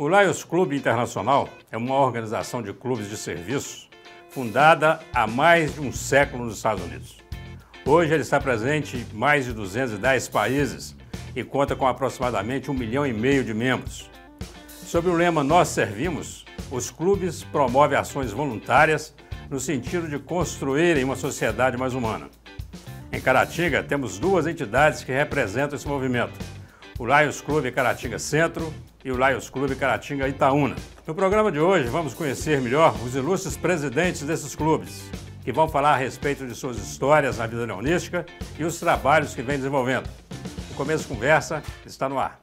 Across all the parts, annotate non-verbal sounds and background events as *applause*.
O Lions Clube Internacional é uma organização de clubes de serviço fundada há mais de um século nos Estados Unidos. Hoje ele está presente em mais de 210 países e conta com aproximadamente um milhão e meio de membros. Sob o lema Nós Servimos, os clubes promovem ações voluntárias no sentido de construírem uma sociedade mais humana. Em Caratinga, temos duas entidades que representam esse movimento: o Lions Clube Caratinga Centro e o Lions Clube Caratinga Itaúna. No programa de hoje, vamos conhecer melhor os ilustres presidentes desses clubes, que vão falar a respeito de suas histórias na vida leonística e os trabalhos que vem desenvolvendo. O Começo Conversa está no ar.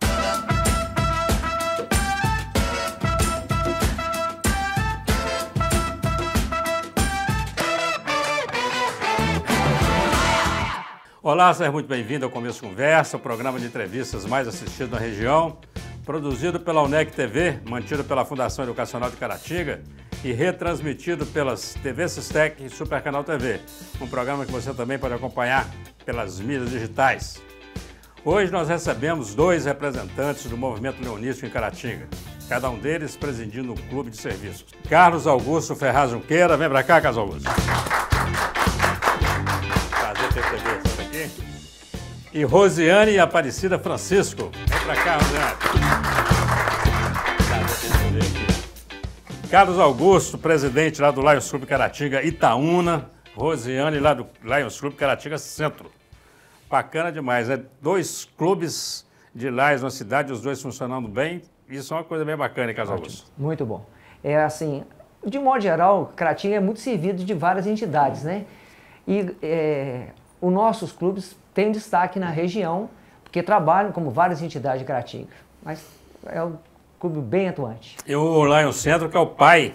Olá, seja muito bem-vindo ao Começo Conversa, o programa de entrevistas mais assistido na região produzido pela UNEC TV, mantido pela Fundação Educacional de Caratinga e retransmitido pelas TV Sistec e Super Canal TV, um programa que você também pode acompanhar pelas mídias digitais. Hoje nós recebemos dois representantes do movimento leonístico em Caratinga, cada um deles presidindo um clube de serviços. Carlos Augusto Ferraz Junqueira, vem pra cá, Carlos Augusto. Prazer ter você aqui. E Rosiane Aparecida Francisco pra Carlos Augusto, presidente lá do Lions Clube Caratinga Itaúna. Rosiane, lá do Lions Clube Caratinga Centro. Bacana demais, né? Dois clubes de Lions na cidade, os dois funcionando bem. Isso é uma coisa bem bacana, hein, Carlos Ótimo. Augusto? Muito bom. É assim, de modo geral, Caratinga é muito servido de várias entidades, né? E é, os nossos clubes têm destaque na região que trabalham como várias entidades de Caratinga. Mas é um clube bem atuante. Eu o Lion Centro, que é o pai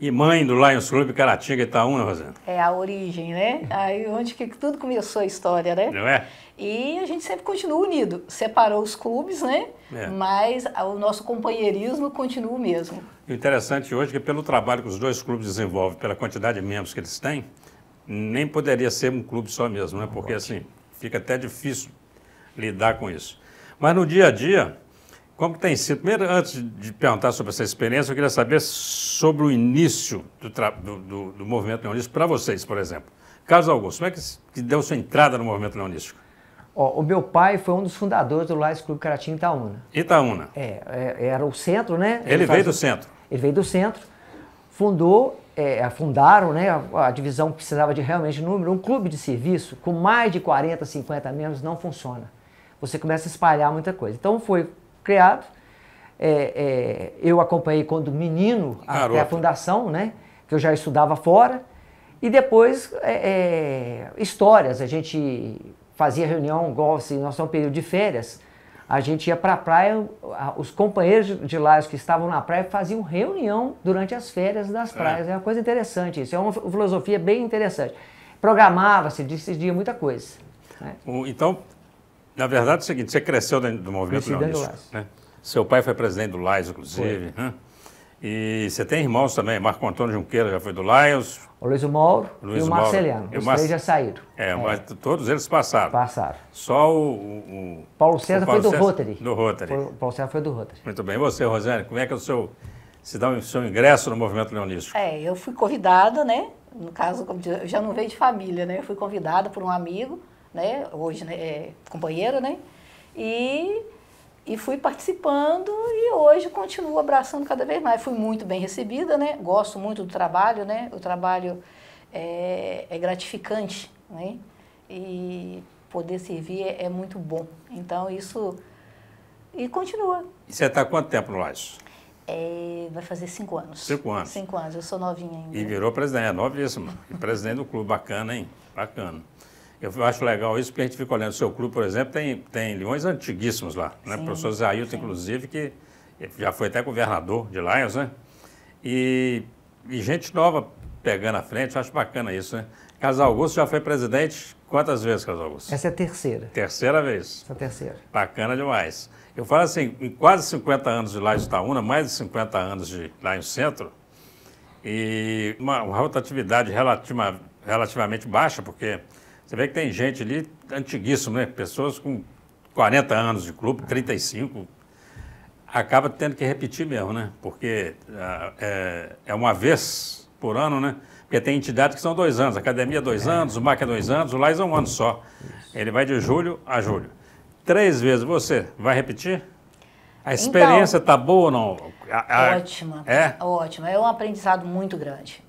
e mãe do Lions Clube Caratinga Itaúna, né, Rosana. É a origem, né? Aí onde que tudo começou a história, né? Não é? E a gente sempre continua unido. Separou os clubes, né? É. Mas o nosso companheirismo continua o mesmo. E o interessante hoje é que pelo trabalho que os dois clubes desenvolvem, pela quantidade de membros que eles têm, nem poderia ser um clube só mesmo, né? Porque assim, fica até difícil lidar com isso. Mas no dia a dia, como tem sido? Primeiro, antes de perguntar sobre essa experiência, eu queria saber sobre o início do, do, do, do movimento neonístico para vocês, por exemplo. Carlos Augusto, como é que, que deu sua entrada no movimento neonístico? o meu pai foi um dos fundadores do Lais Clube Caratim Itaúna. Itaúna. É, é, era o centro, né? Ele, ele veio do centro. Ele veio do centro, fundou, é, fundaram né, a, a divisão que precisava de realmente número. Um clube de serviço com mais de 40, 50 membros não funciona você começa a espalhar muita coisa. Então foi criado. É, é, eu acompanhei quando menino até a é fundação, né? Que eu já estudava fora. E depois é, é histórias. A gente fazia reunião, igual assim, nós estamos um período de férias. A gente ia para a praia, os companheiros de lá que estavam na praia faziam reunião durante as férias das é. praias. É, uma coisa interessante isso, é uma filosofia bem interessante. Programava-se, decidia muita coisa. Né? Então, na verdade é o seguinte, você cresceu dentro do movimento Do Né? Seu pai foi presidente do Lais, inclusive. Né? E você tem irmãos também, Marco Antônio Junqueira já foi do Lions. O Luiz Mauro Luiz e o Marceliano. E o Mar... Os três já saíram. É, é, mas todos eles passaram. Passaram. Só o... o, Paulo César o Paulo foi do Rotary. Do Rotary. O Paulo César foi do Rotary. Muito bem. E você, Rosane, como é que é o seu... Se dá o seu ingresso no movimento leonístico? É, eu fui convidada, né? No caso, já não veio de família, né? Eu fui convidada por um amigo né? Hoje né? é companheiro, né? E, e fui participando e hoje continuo abraçando cada vez mais. Fui muito bem recebida, né? Gosto muito do trabalho, né? O trabalho é, é gratificante, né? E poder servir é, é, muito bom. Então, isso... E continua. E você está quanto tempo no Lages? É, vai fazer cinco anos. Cinco anos. Cinco anos, eu sou novinha ainda. E virou presidente, é novíssima. E presidente do clube, bacana, hein? Bacana. Eu acho legal isso, porque a gente fica olhando. O seu clube, por exemplo, tem, tem leões antiguíssimos lá. Né? Sim, o professor Zailton, inclusive, que já foi até governador de Lions, né? E, e gente nova pegando a frente, eu acho bacana isso, né? Casal Augusto já foi presidente quantas vezes, Casal Augusto? Essa é a terceira. Terceira vez. Essa é a terceira. Bacana demais. Eu falo assim, em quase 50 anos de Lions Itaúna, mais de 50 anos de Lions Centro, e uma, uma rotatividade relativa, relativamente baixa, porque você vê que tem gente ali antiguíssima, né? Pessoas com 40 anos de clube, 35, acaba tendo que repetir mesmo, né? Porque ah, é, é uma vez por ano, né? Porque tem entidades que são dois anos, a academia é. dois anos, o MAC é dois anos, o LAIS é um ano só. Ele vai de julho a julho. Três vezes você vai repetir? A então- experiência então, tá boa ou não? A, a... Ótima. É? Ótima. É um aprendizado muito grande.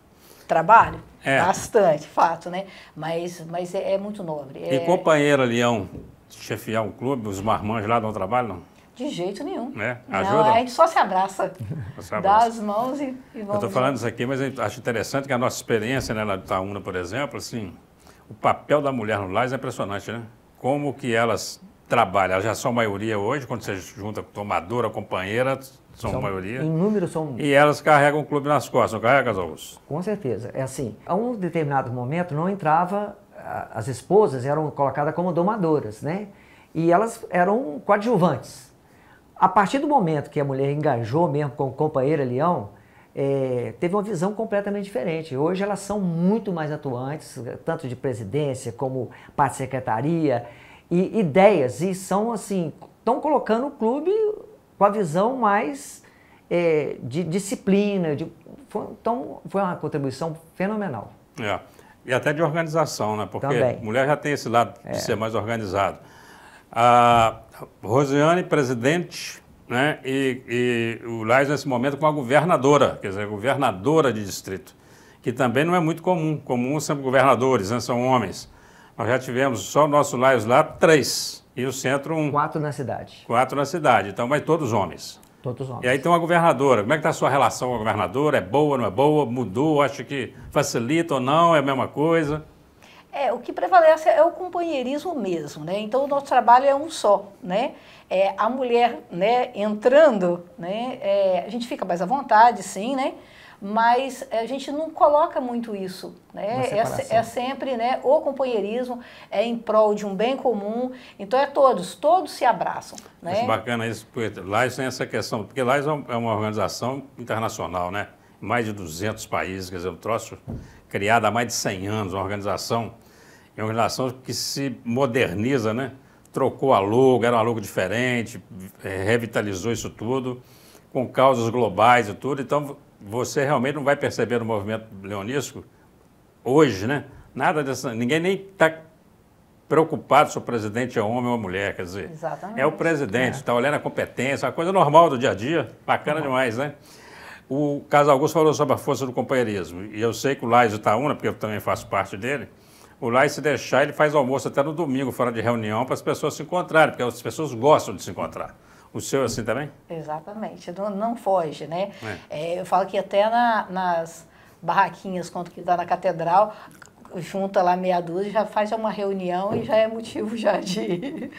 Trabalho? É. Bastante, fato, né? Mas, mas é, é muito nobre. E é companheiro Leão, chefiar um clube, os marmães lá dão trabalho, não? De jeito nenhum. É, ajuda? Não, a gente só se abraça. abraça. Dá as mãos e, e vamos. Eu estou falando isso aqui, mas acho interessante que a nossa experiência né, lá de Itaúna, por exemplo, assim, o papel da mulher no Lais é impressionante, né? Como que elas trabalham. Elas já são maioria hoje, quando você junta com tomadora, companheira, são, são maioria. Em número são. E elas carregam o clube nas costas, não carregam, Casalus? Com certeza. É assim, a um determinado momento não entrava, as esposas eram colocadas como domadoras, né? E elas eram coadjuvantes. A partir do momento que a mulher engajou mesmo com companheiro Leão, é, teve uma visão completamente diferente. Hoje elas são muito mais atuantes, tanto de presidência como parte secretaria, e ideias, e são assim, estão colocando o clube com a visão mais é, de disciplina. De, foi, então, foi uma contribuição fenomenal. É. E até de organização, né? Porque Também. mulher já tem esse lado de é. ser mais organizado. A Rosiane, presidente, né? E, e o Lais, nesse momento, com a governadora, quer dizer, governadora de distrito, que também não é muito comum. Comum são governadores, né? são homens. Nós já tivemos, só o nosso Lais lá, três. E o centro um. Quatro na cidade. Quatro na cidade, então, mas todos homens. Todos homens. E aí tem uma governadora. Como é que está a sua relação com a governadora? É boa, não é boa? Mudou? Acha que facilita ou não? É a mesma coisa? É, o que prevalece é o companheirismo mesmo, né? Então o nosso trabalho é um só, né? É, a mulher, né, entrando, né, é, a gente fica mais à vontade, sim, né? mas a gente não coloca muito isso. Né? É, é, sempre né, o companheirismo, é em prol de um bem comum, então é todos, todos se abraçam. Né? é bacana isso, porque lá tem essa questão, porque lá é, é uma organização internacional, né? mais de 200 países, quer dizer, um troço criado há mais de 100 anos, uma organização, é uma organização que se moderniza, né? trocou a logo, era uma logo diferente, é, revitalizou isso tudo, com causas globais e tudo, então você realmente não vai perceber no movimento leonisco hoje, né? Nada dessa. Ninguém nem está preocupado se o presidente é homem ou mulher, quer dizer. Exatamente. É o presidente, está é. Tá olhando a competência, uma coisa normal do dia a dia, bacana uhum. demais, né? O Carlos Augusto falou sobre a força do companheirismo, e eu sei que o Lais Itaúna, porque eu também faço parte dele, o Lais, se deixar, ele faz almoço até no domingo, fora de reunião, para as pessoas se encontrarem, porque as pessoas gostam de se encontrar. O seu é assim também? Exatamente, não, não foge, né? É. É, eu falo que até na, nas barraquinhas, quanto que dá tá na catedral, junta lá meia dúzia, já faz uma reunião e já é motivo já de, *laughs*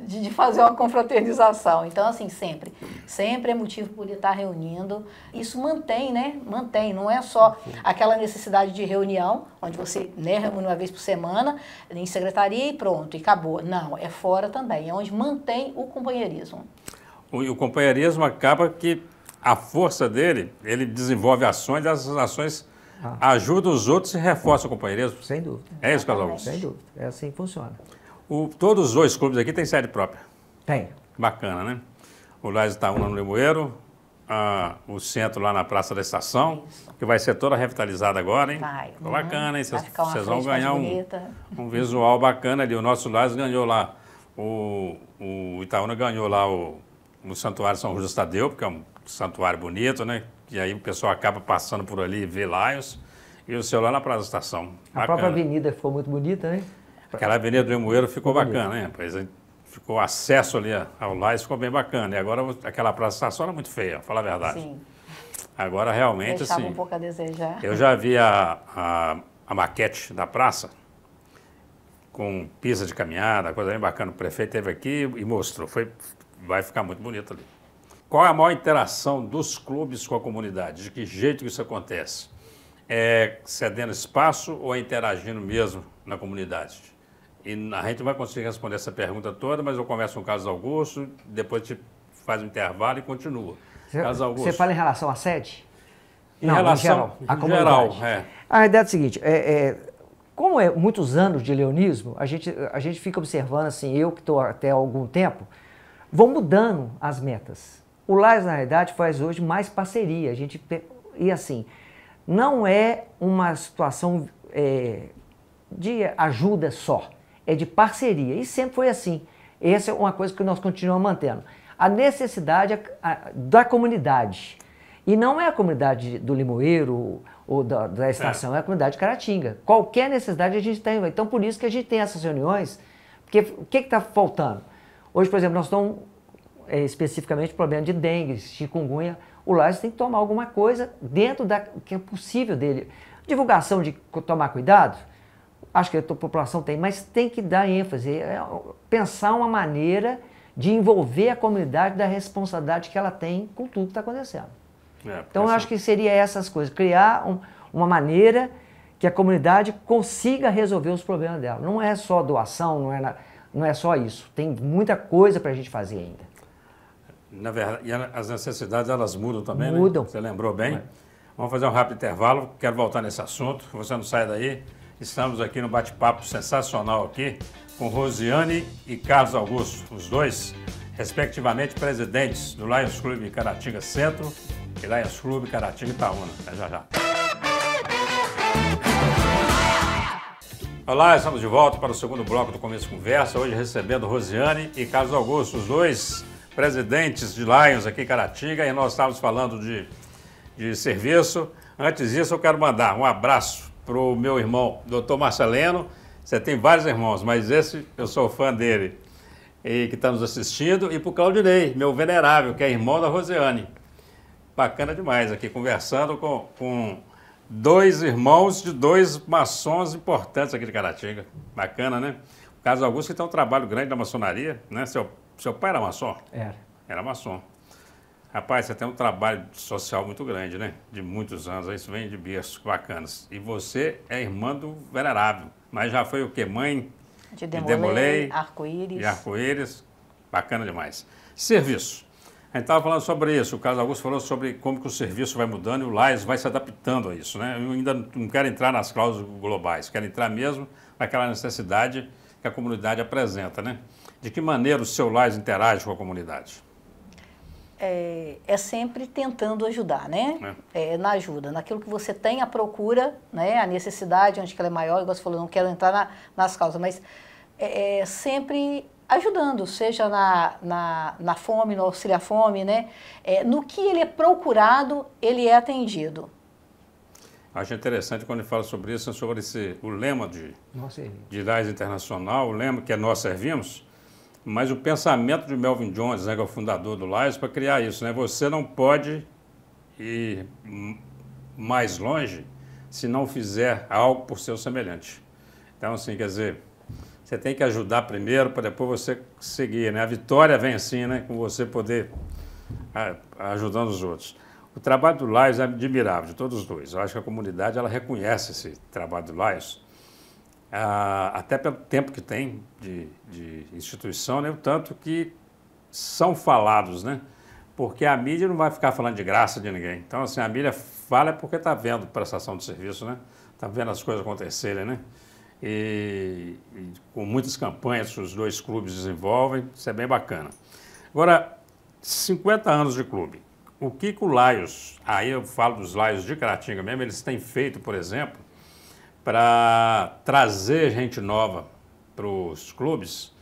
de, de, fazer uma confraternização. Então, assim, sempre. Sempre é motivo por ele estar reunindo. Isso mantém, né? Mantém. Não é só aquela necessidade de reunião, onde você né, reúne uma vez por semana, em secretaria e pronto, e acabou. Não, é fora também. É onde mantém o companheirismo o, o companheirismo acaba que a força dele, ele desenvolve ações, essas ações ah. ajudam os outros e reforçam o companheirismo. Sem dúvida. É isso, Carlos Sem dúvida. É assim que funciona. O, todos os dois clubes aqui têm sede própria. Tem. Bacana, né? O tá Lázaro Itaúna no Limoeiro, ah, o centro lá na Praça da Estação, que vai ser toda revitalizada agora, hein? Vai. Uhum. Bacana, hein? Uhum. Vocês vão ganhar um, um, visual bacana ali. O nosso Lázaro ganhou lá, o, o Itaúna ganhou lá o, no Santuário São Justo Tadeu, porque é um santuário bonito, né? E aí o pessoal acaba passando por ali e vê Laios. E o seu lá na Praça da Estação. Bacana. A própria avenida ficou muito bonita, né? Aquela avenida do Emoeiro ficou bacana, né? Pois ficou acesso ali ao Lais, ficou bem bacana. E agora aquela Praça da Estação era muito feia, falar a verdade. Sim. Agora realmente, Deixava assim... um pouco a desejar. Eu já vi a, a, a maquete da praça, com pista de caminhada, coisa bem bacana. O prefeito esteve aqui e mostrou. Foi vai ficar muito bonito ali. Qual é a maior interação dos clubes com a comunidade? De que jeito isso acontece? É cedendo espaço ou é interagindo mesmo na comunidade? E a gente não vai conseguir responder essa pergunta toda, mas eu começo com o Carlos Augusto, depois te faz um intervalo e continua. Carlos Augusto. Você fala em relação à sede? Em não, relação, em comunidade. Geral, é. A ideia é a seguinte, é, é, como é muitos anos de leonismo, a gente, a gente fica observando, assim, eu que estou até há algum tempo, vão mudando as metas. O Lais, na realidade, faz hoje mais parceria. A gente, e assim, não é uma situação é, de ajuda só, é de parceria. E sempre foi assim. Essa é uma coisa que nós continuamos mantendo. A necessidade é da comunidade. E não é a comunidade do Limoeiro ou da, da estação, é. é a comunidade de Caratinga. Qualquer necessidade a gente tem. Então, por isso que a gente tem essas reuniões, porque o que está faltando? Hoje, por exemplo, nós estamos é, especificamente problema de dengue, chikungunya, o Lázaro tem que tomar alguma coisa dentro da que é possível dele. Divulgação de tomar cuidado, acho que a população tem, mas tem que dar ênfase, é, é, pensar uma maneira de envolver a comunidade da responsabilidade que ela tem com tudo que está acontecendo. É, então, eu assim acho que seria essas coisas, criar um, uma maneira que a comunidade consiga resolver os problemas dela. Não é só doação, não é nada não é só isso. Tem muita coisa para a gente fazer ainda. Na verdade, e as necessidades elas mudam também, né? mudam. Né? Você lembrou bem. É. Vamos fazer um rápido intervalo, quero voltar nesse assunto, você não sai daí. Estamos aqui no bate-papo sensacional aqui com Rosiane e Carlos Augusto, os dois, respectivamente, presidentes do Lions Clube Caratinga Centro e Lions Clube Caratinga Itaúna. Até já já. Olá, estamos de volta para o segundo bloco do Começo Conversa, hoje recebendo Rosiane e Carlos Augusto, os dois presidentes de Lions aqui em Caratinga, e nós estávamos falando de, de serviço. Antes disso, eu quero mandar um abraço para o meu irmão, doutor Marceleno. Você tem vários irmãos, mas esse eu sou fã dele e que está nos assistindo, e para o Claudinei, meu venerável, que é irmão da Rosiane. Bacana demais aqui, conversando com, com dois irmãos de dois maçons importantes aqui de Caratinga. Bacana, né? O caso Augusto que tem um trabalho grande na maçonaria, né? Seu, seu pai era maçom? Era. Era maçom. Rapaz, você tem um trabalho social muito grande, né? De muitos anos, isso vem de berços bacanas. E você é irmã do venerável, mas já foi o quê? Mãe? De Demolei, de Arco-Íris. De Arco-Íris, bacana demais. Serviço. A gente estava falando sobre isso, o Carlos Augusto falou sobre como que o serviço vai mudando e o LAIS vai se adaptando a isso. Né? Eu ainda não quero entrar nas cláusulas globais, quero entrar mesmo naquela necessidade que a comunidade apresenta. Né? De que maneira o seu LAIS interage com a comunidade? É, é sempre tentando ajudar, né? É. É, na ajuda, naquilo que você tem, a procura, né? a necessidade, onde ela é maior, igual você falou, não quero entrar na, nas causas, mas é, é sempre ajudando, seja na, na, na fome, no auxílio à fome, né? É, no que ele é procurado, ele é atendido. Acho interessante quando ele fala sobre isso, sobre esse, o lema de, é. de DAIS Internacional, o lema que é Nós Servimos, mas o pensamento de Melvin Jones, né, que é o fundador do LAIS, para criar isso. Né? Você não pode ir mais longe se não fizer algo por seu semelhante. Então, assim, quer dizer, você tem que ajudar primeiro para depois você seguir, né? A vitória vem assim, né? Com você poder ajudando os outros. O trabalho do Laios é admirável, de todos os dois. Eu acho que a comunidade ela reconhece esse trabalho do Laios, ah, até pelo tempo que tem de, de, instituição, né? o tanto que são falados, né? Porque a mídia não vai ficar falando de graça de ninguém. Então, assim, a mídia fala porque está vendo prestação de serviço, né? Está vendo as coisas acontecerem, né? E, e com muitas campanhas que os dois clubes desenvolvem, isso é bem bacana. Agora, 50 anos de clube. O que, que o Laios, aí eu falo dos Laios de Caratinga mesmo, eles têm feito, por exemplo, para trazer gente nova para os clubes,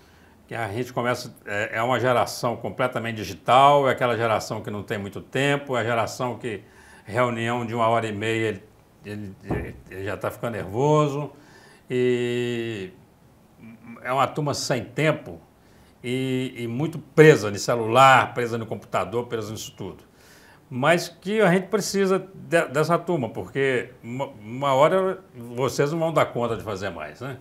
que a gente começa, é, é, uma geração completamente digital, é aquela geração que não tem muito tempo, é a geração que reunião de uma hora e meia ele, ele, ele já está ficando nervoso, e é uma turma sem tempo e, e muito presa no celular, presa no computador, presa nisso tudo. Mas que a gente precisa de, dessa turma, porque uma, uma hora vocês não vão dar conta de fazer mais, né?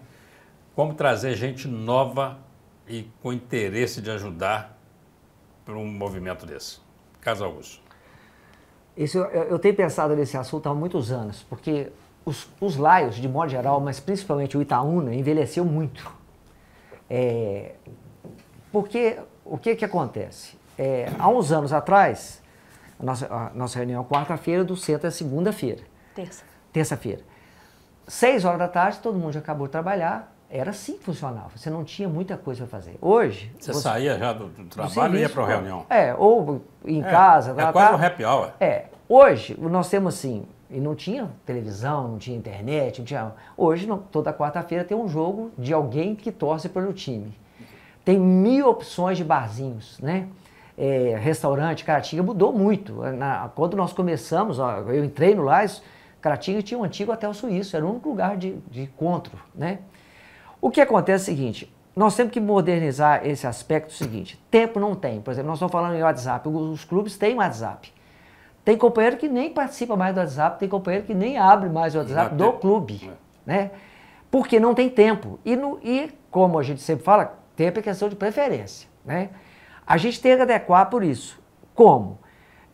Como trazer gente nova e com interesse de ajudar para um movimento desse? Caso Augusto. Isso, eu, eu tenho pensado nesse assunto há muitos anos, porque os, os Laios, de modo geral, mas principalmente o Itaúna, envelheceu muito. É, porque o que, que acontece? É, há uns anos atrás, a nossa, a nossa reunião é quarta-feira, do centro é segunda-feira. Terça. Terça-feira. Seis horas da tarde, todo mundo já acabou de trabalhar, era assim que funcionava. Você não tinha muita coisa para fazer. Hoje. Você, você, saía já do, do trabalho e ia para a reunião. É, ou em é, casa. É quase um happy hour. É. Hoje, nós temos assim: e não tinha televisão, não tinha internet, não tinha. Hoje, não, toda quarta-feira tem um jogo de alguém que torce pelo time. Tem mil opções de barzinhos, né? É, restaurante, Caratinga mudou muito. Na, quando nós começamos, ó, eu entrei no Lais, Caratinga tinha um antigo hotel suíço, era o único lugar de, de encontro, né? O que acontece é o seguinte, nós temos que modernizar esse aspecto é seguinte. Tempo não tem. Por exemplo, nós estamos falando em WhatsApp. Os clubes têm WhatsApp. Tem companheiro que nem participa mais do WhatsApp, tem companheiro que nem abre mais o WhatsApp do clube, é. né? Porque não tem tempo. E, no, e, como a gente sempre fala, tempo é questão de preferência, né? A gente tem que adequar por isso. Como?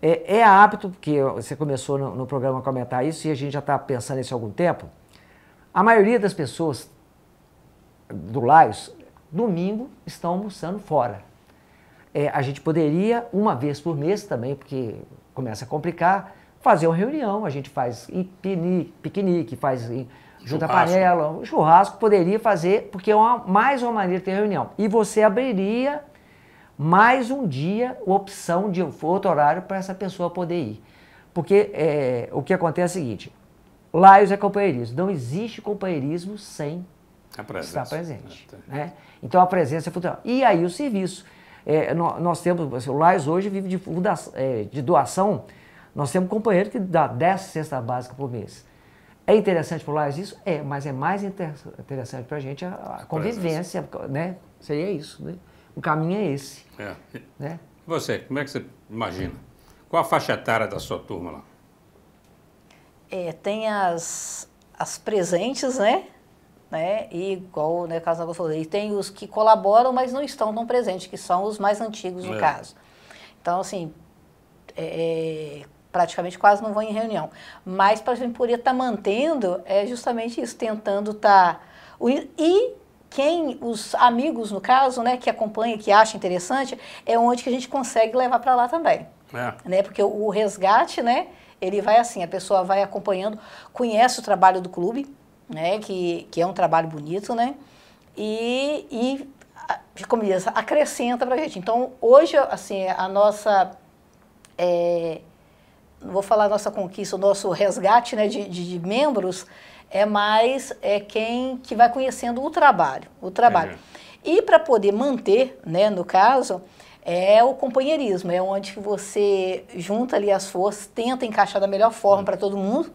É, é hábito, porque você começou no, no programa a comentar isso e a gente já está pensando isso há algum tempo. A maioria das pessoas do Laios, domingo, estão almoçando fora. É, a gente poderia, uma vez por mês também, porque começa a complicar, fazer uma reunião, a gente faz piquenique, piquenique faz junta panela, churrasco, poderia fazer, porque é uma, mais uma maneira de ter reunião. E você abriria mais um dia, opção de outro horário para essa pessoa poder ir. Porque é, o que acontece é o seguinte, Laios é companheirismo. Não existe companheirismo sem estar presente. É, tá. né? Então a presença é fundamental. E aí o serviço. É, nós temos, o hoje vive de, é, de doação, nós temos um companheiro que dá 10 cestas básicas por mês. É interessante para o Lais isso? É, mas é mais interessante para a gente a, convivência, né? Seria isso, né? O caminho é esse. É. Né? Você, como é que você imagina? Qual a faixa etária da sua turma lá? É, tem as, as presentes, né? né? E igual né, o caso da falei E tem os que colaboram, mas não estão tão presentes, que são os mais antigos no é. caso. Então, assim, é, é praticamente quase não vão em reunião. Mas para a gente poder estar tá mantendo, é justamente isso, tentando estar... Tá E quem, os amigos, no caso, né, que acompanha, que acha interessante, é onde que a gente consegue levar para lá também. É. Né? Porque o resgate, né, ele vai assim, a pessoa vai acompanhando, conhece o trabalho do clube, né? Que, que é um trabalho bonito, né? E, e como diz, acrescenta para a gente. Então, hoje, assim, a nossa... É, vou falar nossa conquista, o nosso resgate né, de, de, de, membros, é mais é quem que vai conhecendo o trabalho. O trabalho. E para poder manter, né, no caso, é o companheirismo, é onde que você junta ali as forças, tenta encaixar da melhor forma hum. para todo mundo,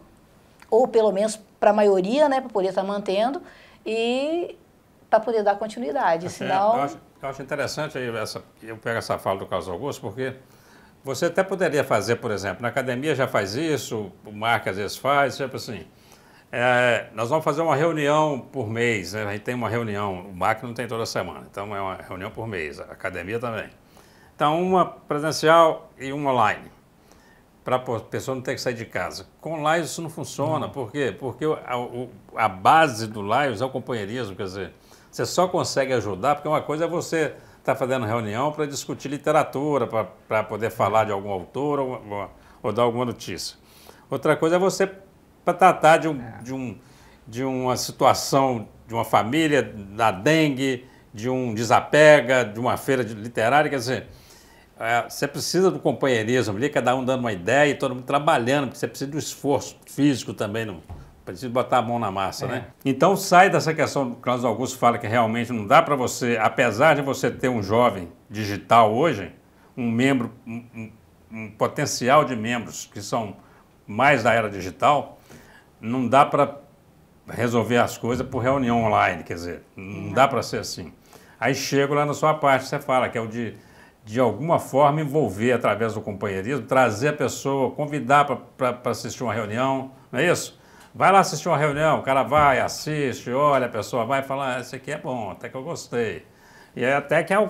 ou pelo menos para a maioria, né, para poder estar tá mantendo e para poder dar continuidade. Assim, Senão... eu, acho, eu acho interessante aí essa, eu pego essa fala do Carlos Augusto, porque você até poderia fazer, por exemplo, na academia já faz isso, o Mark às vezes faz, tipo assim. É, nós vamos fazer uma reunião por mês, né? a gente tem uma reunião, o MAC não tem toda semana, então é uma reunião por mês, a academia também. Então, uma presencial e uma online para a pessoa não ter que sair de casa. Com Laios isso não funciona. Não. Por quê? Porque a, a base do Laios é o companheirismo, quer dizer, você só consegue ajudar, porque uma coisa é você estar tá fazendo reunião para discutir literatura, para poder falar de algum autor ou, ou, ou, dar alguma notícia. Outra coisa é você para tratar de, um, é. de, um, de uma situação, de uma família, da dengue, de um desapega, de uma feira de, literária, quer dizer é, você precisa do companheirismo ali, cada um dando uma ideia e todo mundo trabalhando, porque você precisa do esforço físico também, não precisa botar a mão na massa, é. né? Então sai dessa questão que Carlos Augusto fala que realmente não dá para você, apesar de você ter um jovem digital hoje, um membro, um, um potencial de membros que são mais da era digital, não dá para resolver as coisas por reunião online, quer dizer, não, não. Uhum. dá para ser assim. Aí chego lá na sua parte, você fala que é o de de alguma forma, envolver através do companheirismo, trazer a pessoa, convidar para assistir uma reunião, não é isso? Vai lá assistir uma reunião, o cara vai, assiste, olha, a pessoa vai falar, ah, esse aqui é bom, até que eu gostei. E é até que é o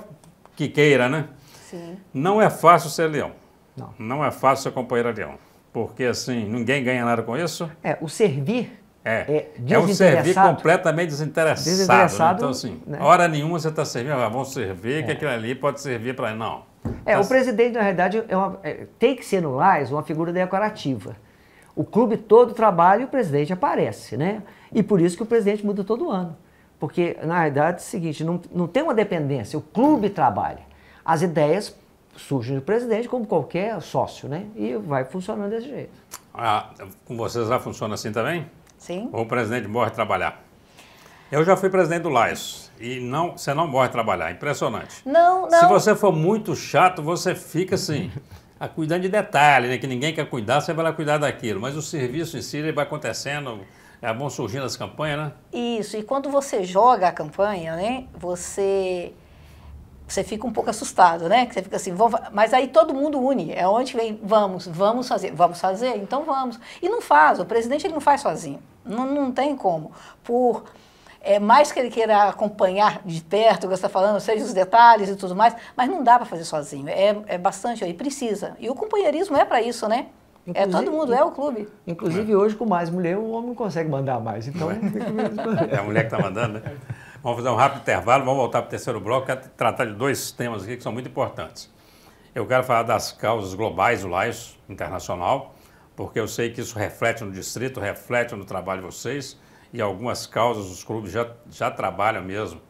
que queira, né? Sim. Não é fácil ser leão. Não. Não é fácil ser companheira leão. Porque, assim, ninguém ganha nada com isso. É, o servir é, é, é um servir completamente desinteressado. Né? Então, desinteressado então, assim, né? hora nenhuma você está servindo, ah, vão servir, é. que aquilo ali pode servir para. Não. É, tá... o presidente, na verdade, é uma, é, tem que ser no Lais uma figura decorativa. O clube todo trabalha e o presidente aparece, né? E por isso que o presidente muda todo ano. Porque, na realidade, é o seguinte, não, não tem uma dependência, o clube trabalha. As ideias surgem do presidente, como qualquer sócio, né? E vai funcionando desse jeito. Ah, com vocês já funciona assim também? Sim. O presidente morre trabalhar. Eu já fui presidente do Laios e não, você não morre trabalhar, impressionante. Não, não. Se você for muito chato, você fica assim, *laughs* a cuidando de detalhe, né? Que ninguém quer cuidar, você vai lá cuidar daquilo. Mas o serviço em si vai acontecendo, é bom surgindo as campanhas, né? Isso, e quando você joga a campanha, né? Você você fica um pouco assustado, né? Que você fica assim, mas aí todo mundo une. É onde vem, vamos, vamos fazer, vamos fazer, então vamos. E não faz, o presidente ele não faz sozinho. Não, não tem como. Por é, mais que ele queira acompanhar de perto, você está falando, seja os detalhes e tudo mais, mas não dá para fazer sozinho. É, é bastante aí, precisa. E o companheirismo é para isso, né? É, inclusive, é todo mundo, é o clube. Inclusive, é. hoje, com mais mulher, o homem consegue mandar mais. Então, é, *laughs* é a mulher que está mandando, né? Vamos fazer um rápido intervalo, vamos voltar para o terceiro bloco, quero tratar de dois temas aqui que são muito importantes. Eu quero falar das causas globais do Laios Internacional, porque eu sei que isso reflete no distrito, reflete no trabalho de vocês e algumas causas os clubes já, já trabalham mesmo,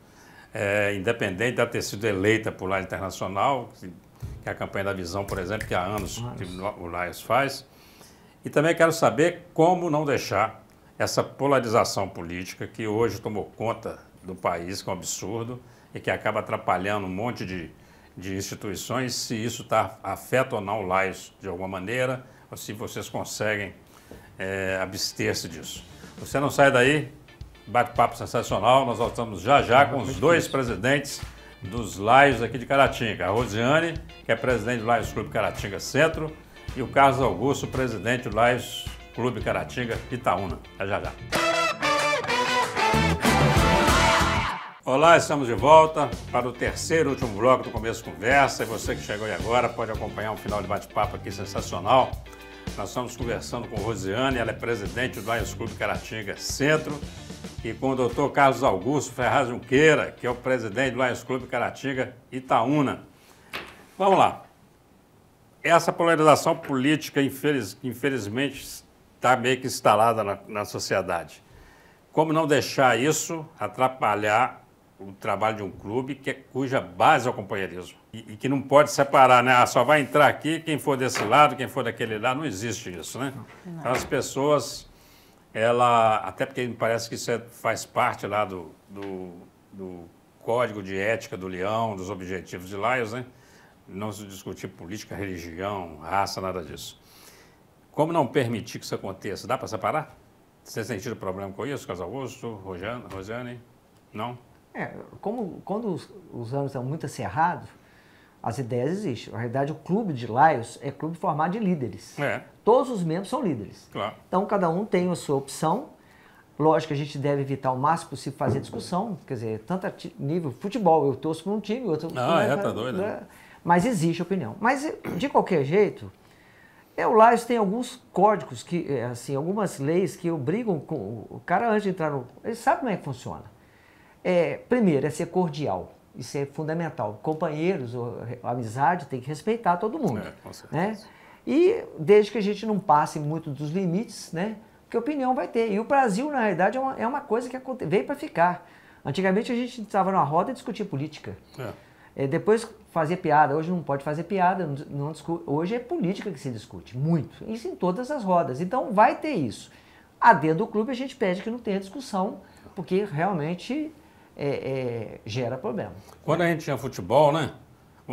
é, independente de ter sido eleita por lá internacional, que, que a campanha da visão, por exemplo, que há anos que o Lions faz. E também quero saber como não deixar essa polarização política que hoje tomou conta do país, que é um absurdo, e que acaba atrapalhando um monte de, de instituições, se isso tá, afeta ou não o Lions de alguma maneira, se vocês conseguem é, abster-se disso. Você não sai daí, bate-papo sensacional. Nós voltamos já já ah, com os dois presidentes dos Laios aqui de Caratinga. A Rosiane, que é presidente do Laios Clube Caratinga Centro, e o Carlos Augusto, presidente do Laios Clube Caratinga Itaúna. Até já já. Olá, estamos de volta para o terceiro e último bloco do Começo Conversa. E você que chegou aí agora pode acompanhar um final de bate-papo aqui sensacional. Nós estamos conversando com Rosiane, ela é presidente do Lions Clube Caratinga Centro, e com o doutor Carlos Augusto Ferraz Junqueira, que é o presidente do Lions Clube Caratinga Itaúna. Vamos lá. Essa polarização política, infeliz, infelizmente, está meio que instalada na, na sociedade. Como não deixar isso atrapalhar o trabalho de um clube que, é, cuja base é o companheirismo. E, e, que não pode separar, né? Ah, só vai entrar aqui quem for desse lado, quem for daquele lado. Não existe isso, né? Então, as pessoas, ela, até porque me parece que isso é, faz parte lá do, do, do, código de ética do Leão, dos objetivos de Laios, né? Não se discutir política, religião, raça, nada disso. Como não permitir que isso aconteça? Dá para separar? Você sentiu tido problema com isso, Casal Augusto, Rosiane? Não? É, como, quando os, os anos são muito acerrados as ideias existem. Na realidade, o clube de laios é clube formado de líderes. É. Todos os membros são líderes. Claro. Então, cada um tem a sua opção. Lógico que a gente deve evitar o máximo possível fazer discussão. Quer dizer, tanto nível futebol, eu torço para um time, outro... Ah, é, tá doido. Né? Né? Mas existe opinião. Mas, de qualquer jeito, é, o laios tem alguns códigos, que é, assim, algumas leis que obrigam o cara antes de entrar no... Ele sabe como é que funciona. É, primeiro, é ser cordial. Isso é fundamental. Companheiros, é, amizade, tem que respeitar todo mundo. É, Né? E desde que a gente não passe muito dos limites, né? que opinião vai ter. E o Brasil, na realidade, é uma, é uma coisa que veio para ficar. Antigamente a gente estava numa roda e discutia política. É. É, depois fazia piada. Hoje não pode fazer piada. Não, não discu... Hoje é política que se discute, muito. Isso em todas as rodas. Então vai ter isso. A dentro do clube a gente pede que não tenha discussão, porque realmente é, é, gera problema. Quando a gente tinha futebol, né?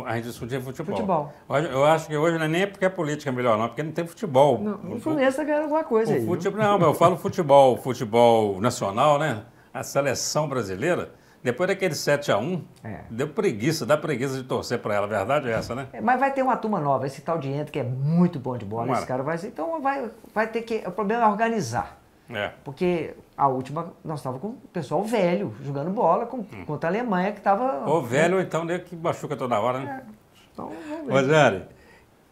A gente discutia futebol. Futebol. eu acho que hoje não é nem porque a política é melhor, não, porque não tem futebol. Não, o Fluminense está alguma coisa aí. Futebol, não, eu falo futebol, futebol nacional, né? A seleção brasileira, depois daquele 7x1, é. deu preguiça, dá preguiça de torcer para ela. A verdade é essa, né? É, mas vai ter uma turma nova, esse tal de Ento, que é muito bom de bola, Mara. esse cara vai ser. Então vai, vai ter que. O problema é organizar. É. Porque a última, nós estávamos com o pessoal velho, jogando bola com, hum. contra a Alemanha, que estava. Né? Ou velho, então, nem né, que machuca toda hora, né? É. Então, Rogério, o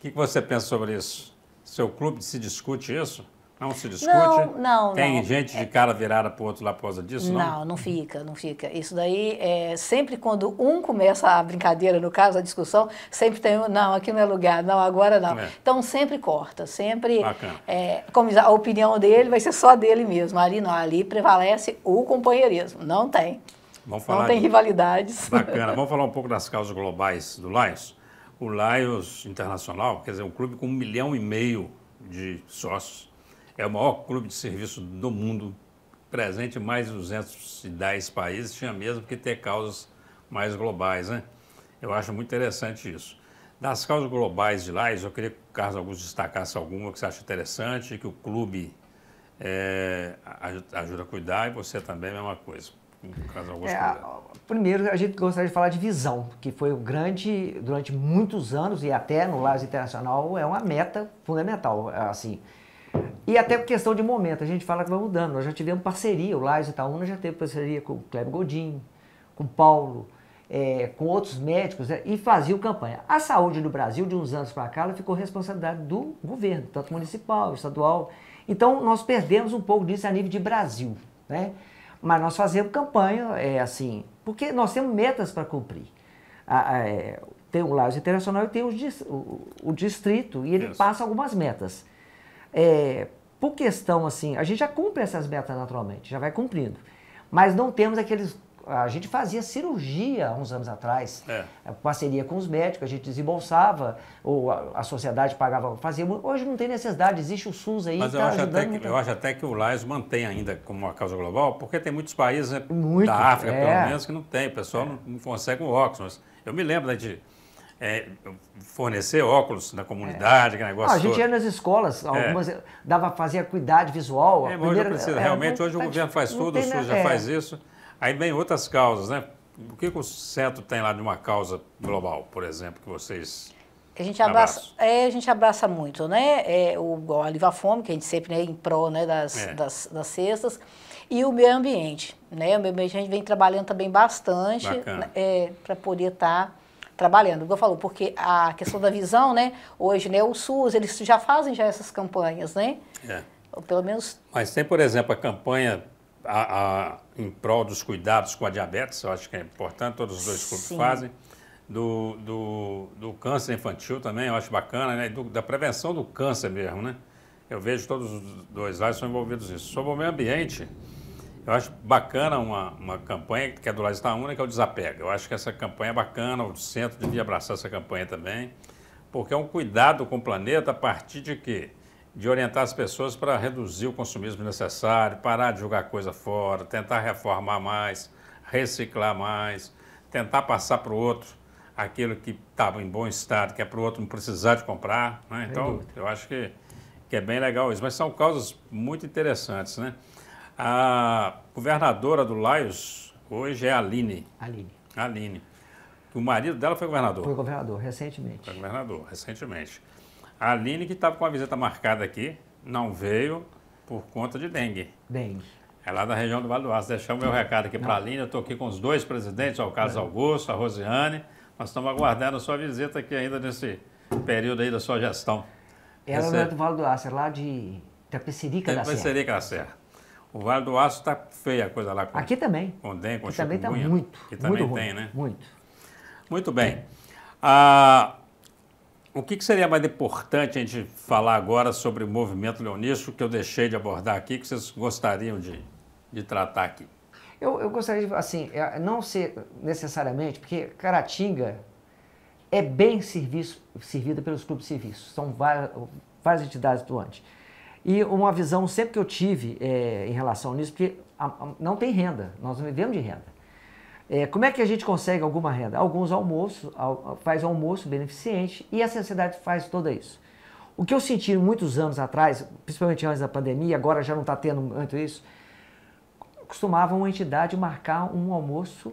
que, que você pensa sobre isso? Seu clube se discute isso? Não se discute? Não, não. Tem não. gente de é. cara virada para o outro lá após isso, disso? Não, não, não fica, não fica. Isso daí é sempre quando um começa a brincadeira, no caso, a discussão, sempre tem um, não, aqui não é lugar, não, agora não. É. Então sempre corta, sempre. É, como a opinião dele vai ser só dele mesmo. Ali não, ali prevalece o companheirismo. Não tem. Vamos falar não tem de... rivalidades. Bacana. *laughs* Vamos falar um pouco das causas globais do Lions. O Lions Internacional, quer dizer, um clube com um milhão e meio de sócios é o maior clube de serviço do mundo, presente em mais de 210 países, tinha mesmo que ter causas mais globais, né? Eu acho muito interessante isso. Das causas globais de lá, eu queria que o Carlos Augusto destacasse alguma que você acha interessante, que o clube é, ajuda a cuidar e você também, a mesma coisa. É, primeiro, a gente gostaria de falar de visão, que foi o grande, durante muitos anos, e até no Lages Internacional, é uma meta fundamental. Assim, e até questão de momento, a gente fala que vai mudando. Nós já tivemos parceria, o Lais Itaúna já teve parceria com o Cleber Godinho, com o Paulo, é, com outros médicos, né, e fazia campanha. A saúde do Brasil, de uns anos para cá, ela ficou responsabilidade do governo, tanto municipal, estadual. Então, nós perdemos um pouco disso a nível de Brasil, né? Mas nós fazemos campanha, é assim, porque nós temos metas para cumprir. A, a, é, tem o Lais Internacional e tem o, o, o distrito, e ele Isso. passa algumas metas. É, por questão assim, a gente já cumpre essas metas naturalmente, já vai cumprindo. Mas não temos aqueles. A gente fazia cirurgia há uns anos atrás, é. parceria com os médicos, a gente desembolsava, ou a, sociedade pagava, fazia. Hoje não tem necessidade, existe o SUS aí. Mas eu, tá acho, até que, muito... eu acho até que o Lais mantém ainda como uma causa global, porque tem muitos países né, muito, da África, é. pelo menos, que não tem, o pessoal é. não, consegue o óculos. eu me lembro né, de é, fornecer óculos na comunidade, é. que negócio. Ah, a gente todo. ia nas escolas, é. algumas é. dava fazia cuidado visual. É, mas primeira, hoje precisa, é, realmente né? hoje o tá governo faz tudo, o SUS né? já é. faz isso. Aí vem outras causas, né? O que, que o centro tem lá de uma causa global, por exemplo, que vocês a gente abraça, é, a gente abraça muito, né? É, o a Fome, que a gente sempre né, em prol né, das, é. das, das cestas, e o meio ambiente, né? O meio ambiente a gente vem trabalhando também bastante né, é, para poder estar tá trabalhando. Eu falo porque a questão da visão, né? Hoje, né? O SUS eles já fazem já essas campanhas, né? É. Ou pelo menos. Mas tem, por exemplo, a campanha a, a, em prol dos cuidados com a diabetes. Eu acho que é importante. Todos os dois grupos fazem. Do, do, do, câncer infantil também, eu acho bacana, né? Do, da prevenção do câncer mesmo, né? Eu vejo todos os dois lados são envolvidos nisso. Sobre o meio ambiente, eu acho bacana uma, uma campanha que é do Lado está Única, que é o Desapega. Eu acho que essa campanha é bacana, o centro devia abraçar essa campanha também, porque é um cuidado com o planeta a partir de quê? De orientar as pessoas para reduzir o consumismo necessário, parar de jogar coisa fora, tentar reformar mais, reciclar mais, tentar passar para o outro aquilo que estava tá em bom estado, que é para o outro não precisar de comprar. Né? Então, eu acho que, que é bem legal isso. Mas são causas muito interessantes, né? A governadora do Laios hoje é a Aline. Aline. Aline. O marido dela foi governador? Foi governador, recentemente. Foi governador, recentemente. A Aline, que estava com a visita marcada aqui, não veio por conta de dengue. Dengue. É lá da região do Vale do Aço. Deixar o meu recado aqui para a Aline. Eu estou aqui com os dois presidentes, o Carlos Augusto, a Rosiane. Nós estamos aguardando a sua visita aqui ainda nesse período aí da sua gestão. Ela Esse... não é do Vale do Aço, é lá de Tapecerica da Serra. Tapecerica da Serra. O Vale do Aço está feia a coisa lá. Com, aqui também. Com dengue, com aqui também está muito. Aqui também muito tem, ruim, né? Muito. Muito bem. É. Ah, o que, que, seria mais importante a gente falar agora sobre o movimento leonístico que eu deixei de abordar aqui, que vocês gostariam de, de tratar aqui? Eu, eu gostaria de, assim, é, não ser necessariamente, porque Caratinga é bem serviço, servida pelos clubes de serviço. São várias, várias entidades doante. E uma visão sempre que eu tive é, em relação nisso, porque a, a, não tem renda, nós não vivemos de renda. É, como é que a gente consegue alguma renda? Alguns almoços, al, faz almoço beneficente e a sociedade faz toda isso. O que eu senti muitos anos atrás, principalmente antes da pandemia, agora já não está tendo muito isso, costumava uma entidade marcar um almoço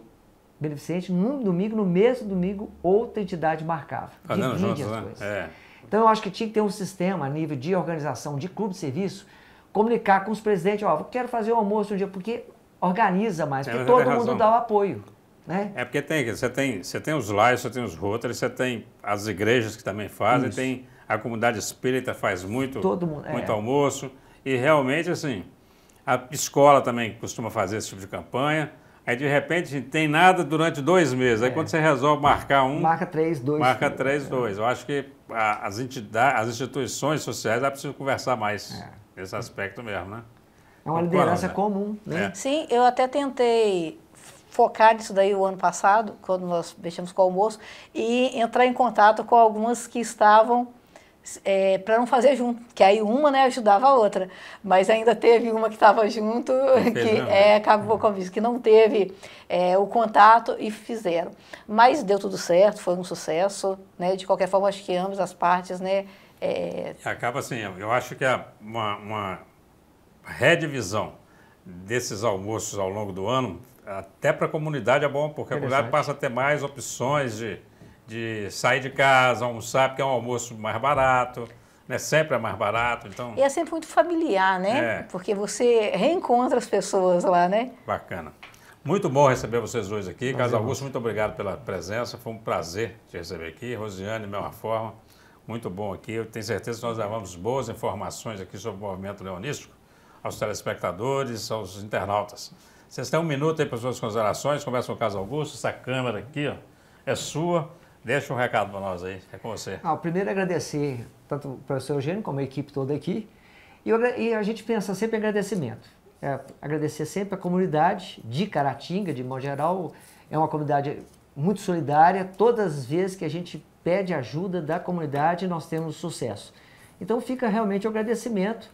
beneficente num domingo, no mesmo domingo outra entidade marcava. Fazendo juntos, né? coisas. É. Então eu acho que tinha que ter um sistema a nível de organização de clube de serviço, comunicar com os presidentes, ó, oh, quero fazer o um almoço um dia, porque organiza mais, é, porque é, todo mundo dá o apoio. Né? É porque tem, você tem, você tem os lares, você tem os rotas, você tem as igrejas que também fazem, Isso. tem a comunidade espírita faz muito, todo mundo, muito é. almoço. E realmente, assim, a escola também costuma fazer esse tipo de campanha. Aí de repente tem nada durante dois meses. Aí é. quando você resolve marcar um. Marca três, dois. Marca três, é. dois. É. Eu acho que as entidades, as instituições sociais, é preciso conversar mais é. nesse aspecto mesmo, né? É uma liderança comum, né? É. Sim, eu até tentei focar nisso daí o ano passado, quando nós mexemos com o almoço, e entrar em contato com algumas que estavam é, para não fazer junto, que aí uma né, ajudava a outra, mas ainda teve uma que estava junto que né? é, acabou com isso que não teve é, o contato e fizeram. Mas deu tudo certo, foi um sucesso, né? de qualquer forma acho que ambas as partes... Né, é, Acaba assim, eu acho que é uma, uma redivisão desses almoços ao longo do ano, até para a comunidade é bom, porque a comunidade passa a ter mais opções de de sair de casa, almoçar, porque é um almoço mais barato, né? Sempre é mais barato, então... E é sempre muito familiar, né? É. Porque você reencontra as pessoas lá, né? Bacana. Muito bom receber vocês dois aqui. Prazer, Augusto, muito obrigado pela presença. Foi um prazer te receber aqui. Rosiane, mesma forma. Muito bom aqui. Eu tenho certeza que nós levamos boas informações aqui sobre o movimento leonístico aos telespectadores, aos internautas. Vocês têm um minuto aí para as suas considerações. Começa o Caso Augusto, essa câmera aqui ó, é sua. Deixa um recado para nós aí, é com você. Ah, primeiro é agradecer tanto o professor Eugênio como a equipe toda aqui. E, eu, e a gente pensa sempre em agradecimento. É, agradecer sempre a comunidade de Caratinga, de modo geral, é uma comunidade muito solidária. Todas as vezes que a gente pede ajuda da comunidade, nós temos sucesso. Então fica realmente o agradecimento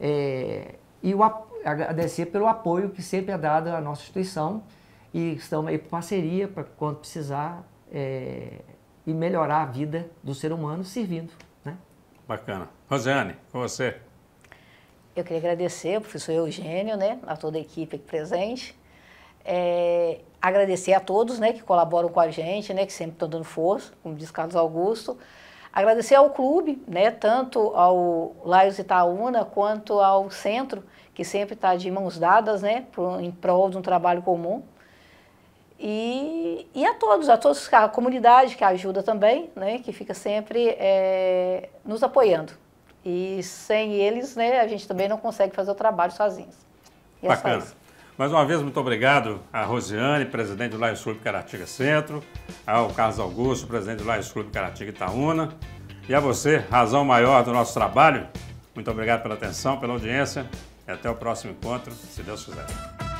é, e o, agradecer pelo apoio que sempre é dado à nossa instituição e estamos aí para parceria para quando precisar é, e melhorar a vida do ser humano servindo. Né? Bacana. Rosiane, com você. Eu queria agradecer ao professor Eugênio, né, a toda a equipe aqui presente. É, agradecer a todos né, que colaboram com a gente, né, que sempre estão dando força, como diz Carlos Augusto. Agradecer ao clube, né, tanto ao Laios Itaúna quanto ao centro, que sempre está de mãos dadas né, em prol de um trabalho comum. E, e a todos, a todos a comunidade que ajuda também, né, que fica sempre é, nos apoiando. E sem eles, né, a gente também não consegue fazer o trabalho sozinhos. E é Bacana. É mais uma vez, muito obrigado à Rosiane, presidente do Lions Clube Caratinga Centro, ao Carlos Augusto, presidente do Lions Clube Caratinga Itaúna, e a você, razão maior do nosso trabalho. Muito obrigado pela atenção, pela audiência e até o próximo encontro, se Deus quiser.